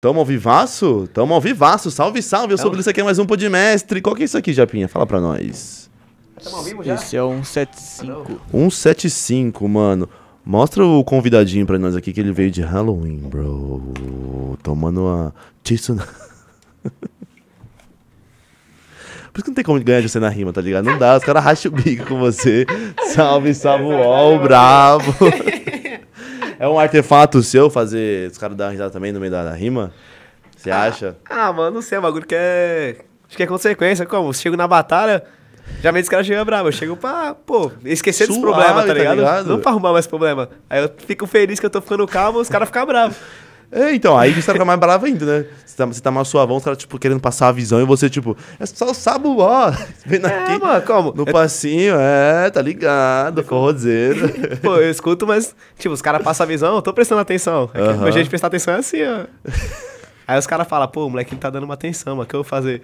Tamo ao vivaço? Tamo ao vivaço. Salve, salve. Eu sou o Blitz, aqui é mais um Podmestre. Qual que é isso aqui, Japinha? Fala pra nós. Tamo ao vivo já? Esse é o 175. 175, mano. Mostra o convidadinho pra nós aqui que ele veio de Halloween, bro. Tomando a tissuna. Por isso que não tem como ganhar de você na rima, tá ligado? Não dá, os caras racham o bico com você. Salve, ó bravo. é um artefato seu fazer os caras dar risada também no meio da, da rima? Você ah, acha? Ah, mano, não sei, é um bagulho que é. Acho que é consequência. Como? Chego na batalha. já Geralmente os caras chegam bravo. eu chego pra, pô, esquecer Suave, dos problemas, tá, tá ligado? tá ligado? Não pra arrumar mais problema. Aí eu fico feliz que eu tô ficando calmo, os caras ficam bravos. É, então, aí você fica mais bravo ainda, né? Você tá, você tá mais suavão, os caras, tipo, querendo passar a visão e você, tipo, é só o sabo, ó. Vem aqui. É, mano, No é- passinho, é, tá ligado, forrozeiro. Pô, eu escuto, mas, tipo, os caras passam a visão, eu tô prestando atenção. É uh -huh. Meu jeito de prestar atenção é assim, ó. Aí os caras falam, pô, o moleque não tá dando uma atenção, mas o que eu vou fazer?